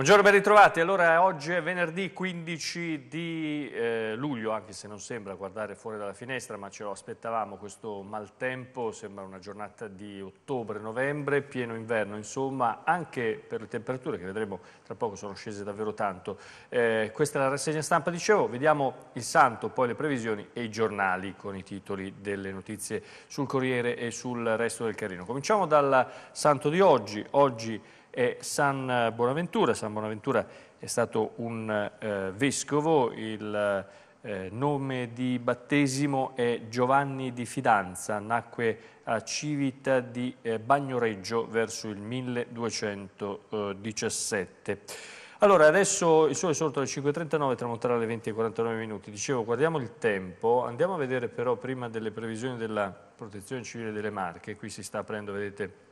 Buongiorno, ben ritrovati. Allora, oggi è venerdì 15 di eh, luglio, anche se non sembra guardare fuori dalla finestra, ma ce lo aspettavamo questo maltempo, sembra una giornata di ottobre-novembre, pieno inverno, insomma, anche per le temperature che vedremo tra poco sono scese davvero tanto. Eh, questa è la rassegna stampa, dicevo, vediamo il santo, poi le previsioni e i giornali con i titoli delle notizie sul Corriere e sul resto del Carino. Cominciamo dal santo di oggi. Oggi è San Bonaventura. San Bonaventura è stato un eh, vescovo, il eh, nome di battesimo è Giovanni di Fidanza, nacque a Civita di eh, Bagnoreggio verso il 1217. Allora, adesso il sole è sorto alle 5.39, tramonterà alle 20.49 minuti. Dicevo, guardiamo il tempo, andiamo a vedere però prima delle previsioni della protezione civile delle Marche, qui si sta aprendo, vedete,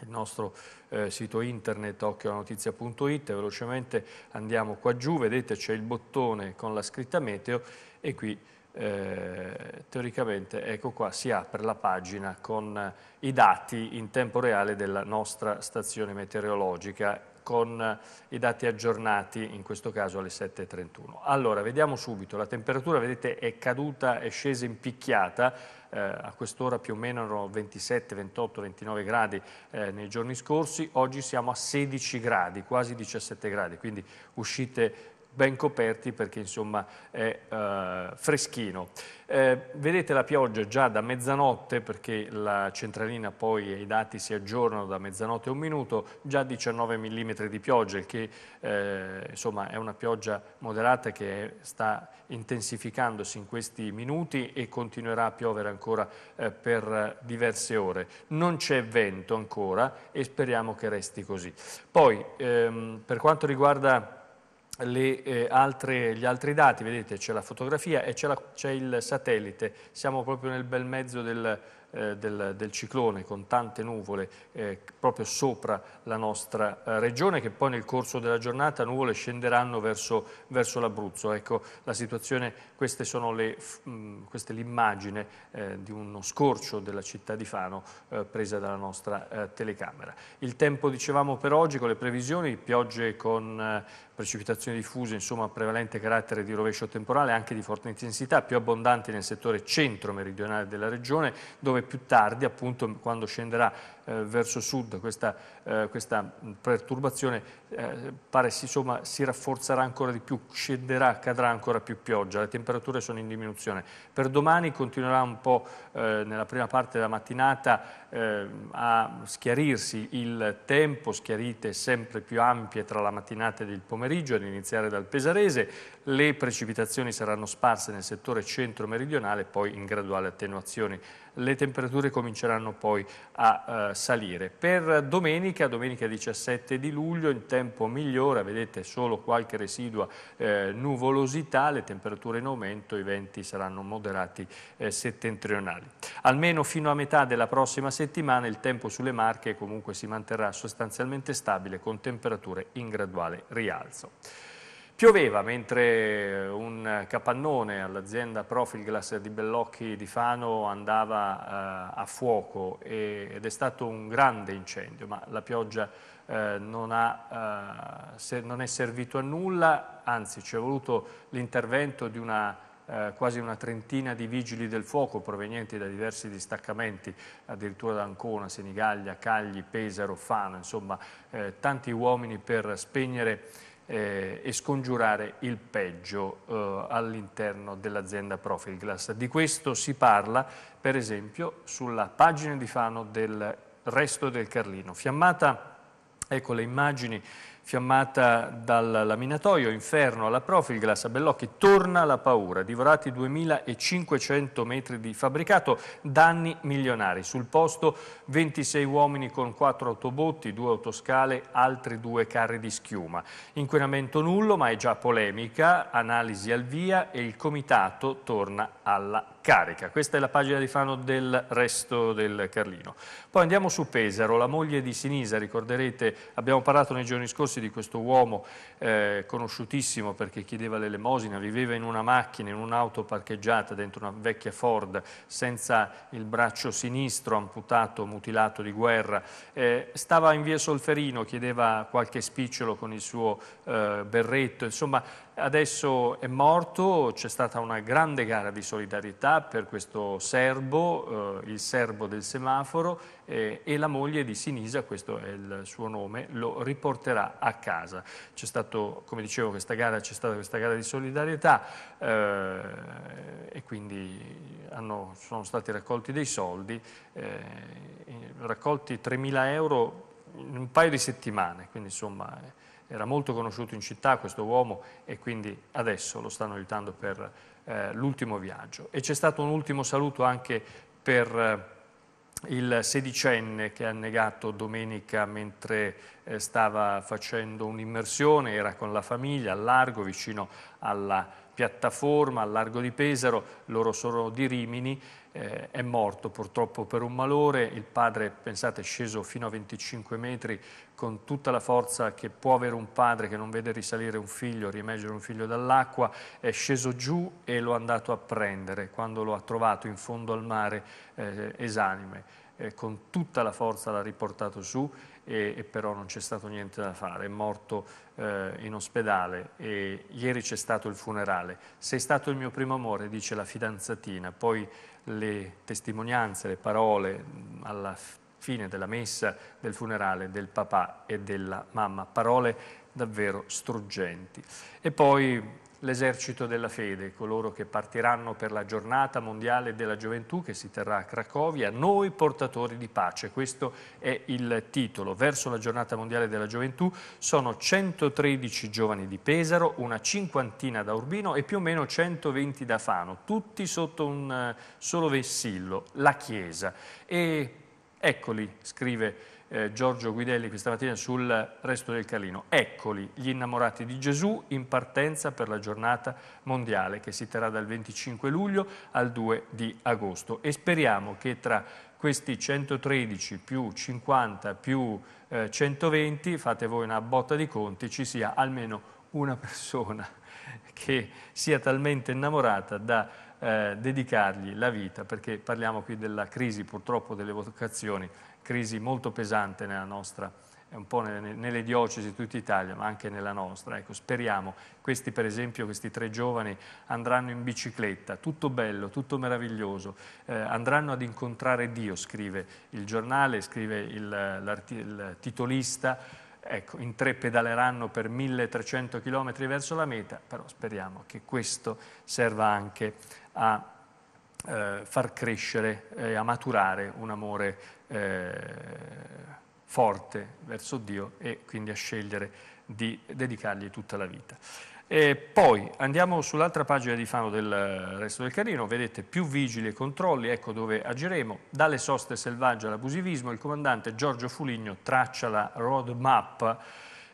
il nostro eh, sito internet occhiolanotizia.it velocemente andiamo qua giù vedete c'è il bottone con la scritta meteo e qui eh, teoricamente ecco qua si apre la pagina con i dati in tempo reale della nostra stazione meteorologica con i dati aggiornati, in questo caso alle 7.31. Allora, vediamo subito, la temperatura vedete è caduta, è scesa in picchiata, eh, a quest'ora più o meno erano 27, 28, 29 gradi eh, nei giorni scorsi, oggi siamo a 16 gradi, quasi 17 gradi, quindi uscite ben coperti perché insomma è eh, freschino. Eh, vedete la pioggia già da mezzanotte perché la centralina poi e i dati si aggiornano da mezzanotte a un minuto, già 19 mm di pioggia, il che eh, insomma è una pioggia moderata che sta intensificandosi in questi minuti e continuerà a piovere ancora eh, per diverse ore. Non c'è vento ancora e speriamo che resti così. Poi ehm, per quanto riguarda le, eh, altre, gli altri dati, vedete c'è la fotografia e c'è il satellite, siamo proprio nel bel mezzo del, eh, del, del, ciclone con tante nuvole eh, proprio sopra la nostra eh, regione che poi nel corso della giornata nuvole scenderanno verso, verso l'Abruzzo. Ecco, la situazione, queste sono le, mh, mm, questa l'immagine eh, di uno scorcio della città di Fano eh, presa dalla nostra eh, telecamera. Il tempo dicevamo per oggi con le previsioni, piogge con precipitazioni diffuse, insomma prevalente carattere di rovescio temporale anche di forte intensità, più abbondanti nel settore centro-meridionale della regione dove più tardi, appunto quando scenderà eh, verso sud, questa, eh, questa perturbazione eh, pare si, insomma, si rafforzerà ancora di più, scenderà, cadrà ancora più pioggia, le temperature sono in diminuzione. Per domani continuerà un po' eh, nella prima parte della mattinata eh, a schiarirsi il tempo, schiarite sempre più ampie tra la mattinata e il pomeriggio, ad iniziare dal Pesarese, le precipitazioni saranno sparse nel settore centro-meridionale, poi in graduale attenuazione. Le temperature cominceranno poi a eh, salire. Per domenica, domenica 17 di luglio, in tempo migliore, vedete solo qualche residua eh, nuvolosità, le temperature in aumento, i venti saranno moderati eh, settentrionali. Almeno fino a metà della prossima settimana il tempo sulle Marche comunque si manterrà sostanzialmente stabile con temperature in graduale rialzo. Pioveva mentre un capannone all'azienda Profilglass di Bellocchi di Fano andava eh, a fuoco e, ed è stato un grande incendio, ma la pioggia eh, non, ha, eh, se, non, è servito a nulla, anzi ci è voluto l'intervento di una eh, quasi una trentina di vigili del fuoco provenienti da diversi distaccamenti, addirittura da Ancona, Senigallia, Cagli, Pesaro, Fano, insomma eh, tanti uomini per spegnere eh, e scongiurare il peggio eh, all'interno dell'azienda Profilglass. Di questo si parla per esempio sulla pagina di Fano del resto del Carlino. Fiammata, ecco le immagini fiammata dal laminatoio, inferno alla Profilglass, a Bellocchi, torna la paura, divorati 2500 metri di fabbricato, danni milionari. Sul posto 26 uomini con 4 autobotti, 2 autoscale, altri 2 carri di schiuma. Inquinamento nullo, ma è già polemica, analisi al via e il comitato torna alla carica. Questa è la pagina di Fano del resto del Carlino. Poi andiamo su Pesaro, la moglie di Sinisa, ricorderete, abbiamo parlato nei giorni scorsi di questo uomo eh, conosciutissimo perché chiedeva l'elemosina, viveva in una macchina, in un'auto parcheggiata dentro una vecchia Ford, senza il braccio sinistro, amputato, mutilato di guerra. Eh, stava in via Solferino, chiedeva qualche spicciolo con il suo eh, berretto, insomma Adesso è morto, c'è stata una grande gara di solidarietà per questo serbo, eh, il serbo del semaforo eh, e la moglie di Sinisa, questo è il suo nome, lo riporterà a casa. C'è stata, come dicevo, questa gara, c'è stata questa gara di solidarietà eh, e quindi hanno, sono stati raccolti dei soldi, eh, raccolti 3.000 euro in un paio di settimane, quindi insomma eh, era molto conosciuto in città questo uomo e quindi adesso lo stanno aiutando per eh, l'ultimo viaggio. E c'è stato un ultimo saluto anche per eh, il sedicenne che è annegato domenica mentre eh, stava facendo un'immersione, era con la famiglia a largo vicino alla piattaforma al largo di Pesaro, loro sono di Rimini, eh, è morto purtroppo per un malore, il padre pensate è sceso fino a 25 metri con tutta la forza che può avere un padre che non vede risalire un figlio, riemergere un figlio dall'acqua, è sceso giù e lo è andato a prendere quando lo ha trovato in fondo al mare eh, esanime, eh, con tutta la forza l'ha riportato su e, e però non c'è stato niente da fare, è morto eh, in ospedale e ieri c'è stato il funerale. Sei stato il mio primo amore, dice la fidanzatina, poi le testimonianze, le parole alla fine della messa, del funerale, del papà e della mamma, parole davvero struggenti. E poi l'esercito della fede, coloro che partiranno per la giornata mondiale della gioventù che si terrà a Cracovia, noi portatori di pace, questo è il titolo. Verso la giornata mondiale della gioventù sono 113 giovani di Pesaro, una cinquantina da Urbino e più o meno 120 da Fano, tutti sotto un eh, solo vessillo, la Chiesa. E Eccoli, scrive eh, Giorgio Guidelli questa mattina sul resto del Calino, eccoli gli innamorati di Gesù in partenza per la giornata mondiale che si terrà dal 25 luglio al 2 di agosto e speriamo che tra questi 113 più 50 più eh, 120, fate voi una botta di conti, ci sia almeno una persona che sia talmente innamorata da eh, dedicargli la vita, perché parliamo qui della crisi purtroppo delle vocazioni, crisi molto pesante nella nostra, eh, un po' nelle, nelle diocesi di tutta Italia, ma anche nella nostra. Ecco, speriamo, questi per esempio, questi tre giovani andranno in bicicletta, tutto bello, tutto meraviglioso, eh, andranno ad incontrare Dio, scrive il giornale, scrive il, il titolista, Ecco, in tre pedaleranno per 1300 km verso la meta, però speriamo che questo serva anche a eh, far crescere e eh, a maturare un amore eh, forte verso Dio e quindi a scegliere di dedicargli tutta la vita. E poi andiamo sull'altra pagina di Fano del eh, resto del Carino, vedete più vigili e controlli, ecco dove agiremo, dalle soste selvagge all'abusivismo, il comandante Giorgio Fuligno traccia la roadmap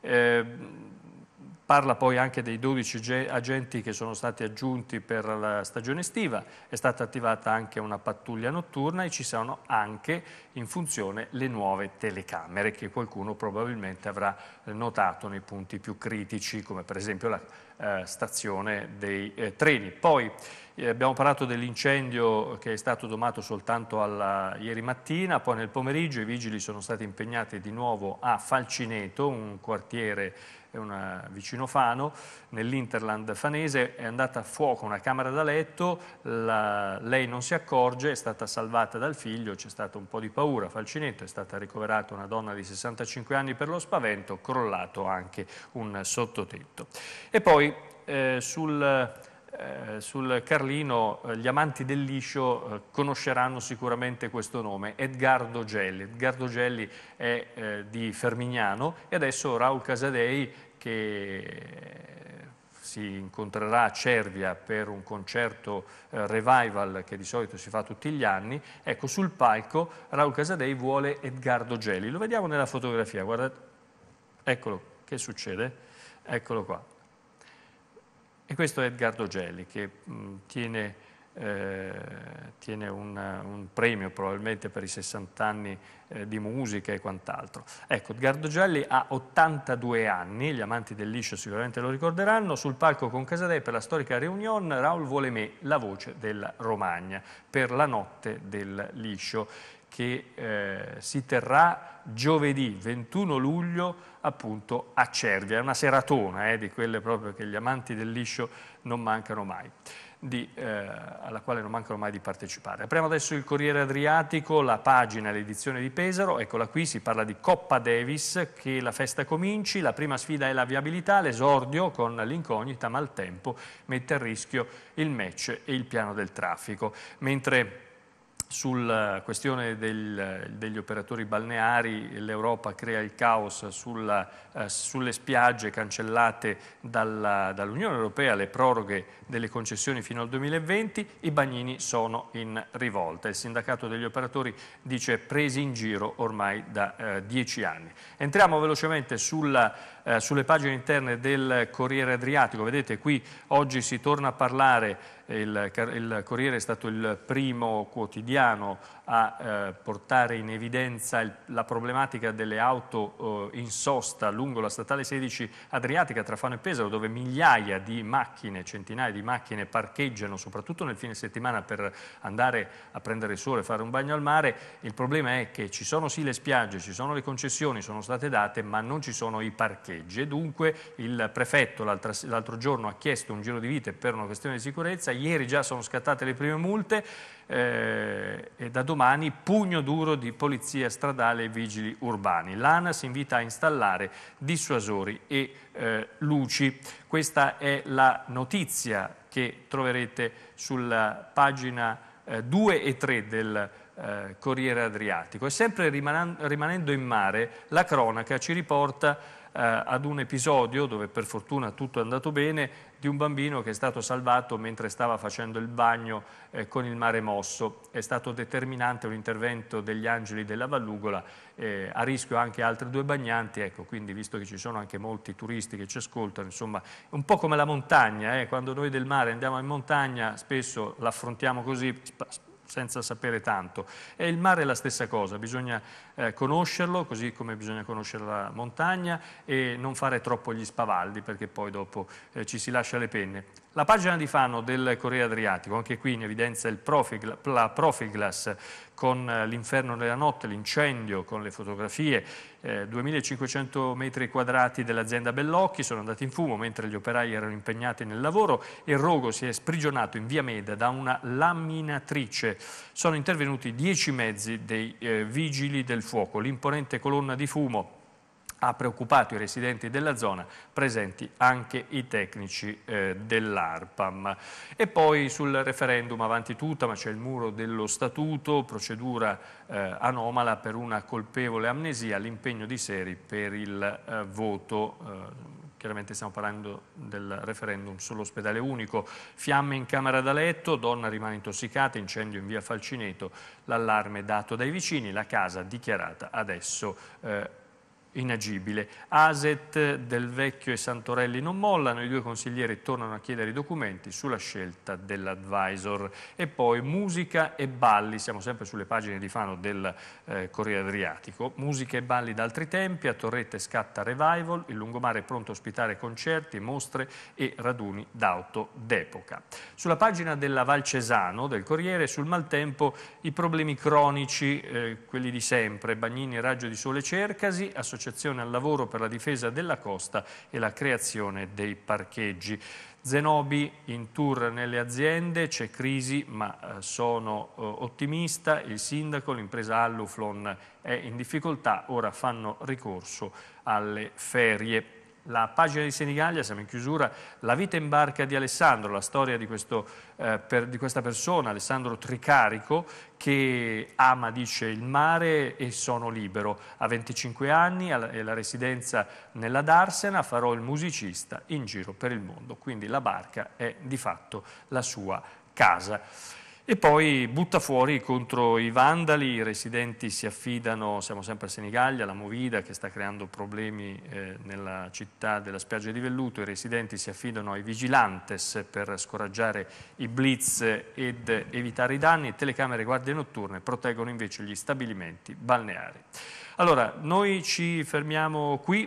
eh, Parla poi anche dei 12 agenti che sono stati aggiunti per la stagione estiva, è stata attivata anche una pattuglia notturna e ci sono anche in funzione le nuove telecamere che qualcuno probabilmente avrà eh, notato nei punti più critici come per esempio la eh, stazione dei eh, treni. Poi eh, abbiamo parlato dell'incendio che è stato domato soltanto alla, ieri mattina, poi nel pomeriggio i vigili sono stati impegnati di nuovo a Falcineto, un quartiere è una, vicino Fano, nell'Interland fanese è andata a fuoco una camera da letto, la, lei non si accorge, è stata salvata dal figlio, c'è stato un po' di paura, falcinetto, è stata ricoverata una donna di 65 anni per lo spavento, crollato anche un sottotetto. E poi eh, sul eh, sul Carlino eh, gli amanti del liscio eh, conosceranno sicuramente questo nome, Edgardo Gelli. Edgardo Gelli è di Fermignano e adesso Raul Casadei che si incontrerà a Cervia per un concerto revival che di solito si fa tutti gli anni, ecco sul palco Raul Casadei vuole Edgardo Gelli. Lo vediamo nella fotografia, guardate, eccolo, che succede? Eccolo qua. E questo è Edgardo Gelli che mh, tiene, eh, tiene un, un, premio probabilmente per i 60 anni eh, di musica e quant'altro. Ecco, Edgardo Gelli ha 82 anni, gli amanti del liscio sicuramente lo ricorderanno, sul palco con Casadei per la storica Reunion Raul Volemè, la voce della Romagna, per la notte del liscio che eh, si terrà giovedì 21 luglio appunto a Cervia, è una seratona eh, di quelle proprio che gli amanti del liscio non mancano mai. Di, eh, alla quale non mancano mai di partecipare. Apriamo adesso il Corriere Adriatico, la pagina, l'edizione di Pesaro, eccola qui, si parla di Coppa Davis, che la festa cominci, la prima sfida è la viabilità, l'esordio con l'incognita, ma il tempo mette a rischio il match e il piano del traffico. Mentre sulla eh, questione del, degli operatori balneari l'Europa crea il caos sulla, eh, sulle spiagge cancellate dall'Unione dall Europea, le proroghe delle concessioni fino al 2020, i bagnini sono in rivolta. Il sindacato degli operatori dice presi in giro ormai da eh, dieci anni. Entriamo velocemente sulla, eh, sulle pagine interne del Corriere Adriatico, vedete qui oggi si torna a parlare il, il, Corriere è stato il primo quotidiano a eh, portare in evidenza il, la problematica delle auto eh, in sosta lungo la statale 16 Adriatica tra Fano e Pesaro dove migliaia di macchine, centinaia di macchine parcheggiano soprattutto nel fine settimana per andare a prendere il sole e fare un bagno al mare. Il problema è che ci sono sì le spiagge, ci sono le concessioni, sono state date ma non ci sono i parcheggi e dunque il prefetto l'altro giorno ha chiesto un giro di vite per una questione di sicurezza ieri già sono scattate le prime multe eh, e da domani pugno duro di polizia stradale e vigili urbani. L'ANAS invita a installare dissuasori e eh, luci. Questa è la notizia che troverete sulla pagina eh, 2 e 3 del eh, Corriere Adriatico. E sempre rimanendo in mare, la cronaca ci riporta eh, ad un episodio dove per fortuna tutto è andato bene, di un bambino che è stato salvato mentre stava facendo il bagno eh, con il mare mosso. È stato determinante un intervento degli angeli della Vallugola, eh, a rischio anche altri due bagnanti, ecco, quindi visto che ci sono anche molti turisti che ci ascoltano, insomma, un po' come la montagna, eh, quando noi del mare andiamo in montagna spesso l'affrontiamo così, sp- senza sapere tanto. E il mare è la stessa cosa, bisogna eh, conoscerlo, così come bisogna conoscere la montagna e non fare troppo gli spavaldi perché poi dopo eh, ci si lascia le penne. La pagina di Fano del Corriere Adriatico, anche qui in evidenza il profigla, la Profiglas con eh, l'inferno nella notte, l'incendio, con le fotografie, eh, 2500 metri quadrati dell'azienda Bellocchi sono andati in fumo mentre gli operai erano impegnati nel lavoro e il Rogo si è sprigionato in via Meda da una laminatrice. Sono intervenuti dieci mezzi dei eh, vigili del fuoco, l'imponente colonna di fumo ha preoccupato i residenti della zona, presenti anche i tecnici eh, dell'ARPAM. E poi sul referendum avanti tutta, ma c'è il muro dello statuto, procedura eh, anomala per una colpevole amnesia, l'impegno di Seri per il eh, voto eh, chiaramente stiamo parlando del referendum sull'ospedale unico, fiamme in camera da letto, donna rimane intossicata, incendio in via Falcineto, l'allarme dato dai vicini, la casa dichiarata adesso eh, inagibile. Aset del Vecchio e Santorelli non mollano, i due consiglieri tornano a chiedere i documenti sulla scelta dell'advisor. E poi musica e balli, siamo sempre sulle pagine di Fano del eh, Corriere Adriatico, musica e balli da altri tempi, a Torrette scatta revival, il lungomare è pronto a ospitare concerti, mostre e raduni d'auto d'epoca. Sulla pagina della Valcesano del Corriere sul maltempo i problemi cronici, eh, quelli di sempre, bagnini e raggio di sole cercasi, associati associazione al lavoro per la difesa della costa e la creazione dei parcheggi. Zenobi in tour nelle aziende, c'è crisi ma eh, sono eh, ottimista, il sindaco, l'impresa Alluflon è in difficoltà, ora fanno ricorso alle ferie. La pagina di Senigallia, siamo in chiusura, la vita in barca di Alessandro, la storia di, questo, eh, per, di questa persona, Alessandro Tricarico, che ama, dice, il mare e sono libero. A 25 anni e la residenza nella Darsena farò il musicista in giro per il mondo. Quindi la barca è di fatto la sua casa e poi butta fuori contro i vandali, i residenti si affidano, siamo sempre a Senigallia, la Movida che sta creando problemi eh, nella città della spiaggia di Velluto, i residenti si affidano ai vigilantes per scoraggiare i blitz ed evitare i danni, telecamere e guardie notturne proteggono invece gli stabilimenti balneari. Allora, noi ci fermiamo qui,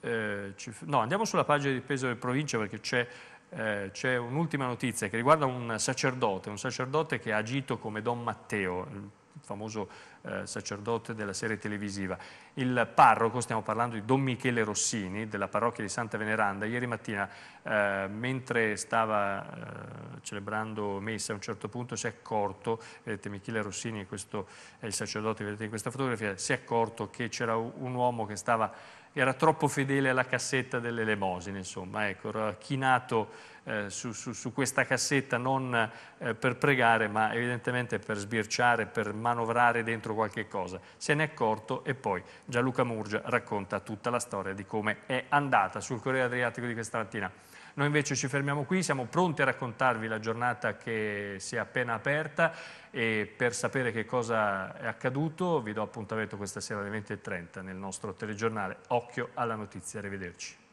eh, ci, no, andiamo sulla pagina di peso del provincia perché c'è eh, c'è un'ultima notizia che riguarda un sacerdote, un sacerdote che ha agito come Don Matteo, il famoso eh, sacerdote della serie televisiva. Il parroco, stiamo parlando di Don Michele Rossini, della parrocchia di Santa Veneranda, ieri mattina eh, mentre stava eh, celebrando messa a un certo punto si è accorto, vedete Michele Rossini, questo è il sacerdote che vedete in questa fotografia, si è accorto che c'era un uomo che stava era troppo fedele alla cassetta dell'elemosina, insomma, ecco, era chinato eh, su, su, su, questa cassetta non eh, per pregare, ma evidentemente per sbirciare, per manovrare dentro qualche cosa. Se n'è accorto e poi Gianluca Murgia racconta tutta la storia di come è andata sul Corriere Adriatico di questa mattina. Noi invece ci fermiamo qui, siamo pronti a raccontarvi la giornata che si è appena aperta e per sapere che cosa è accaduto vi do appuntamento questa sera alle 20.30 nel nostro telegiornale Occhio alla notizia, arrivederci.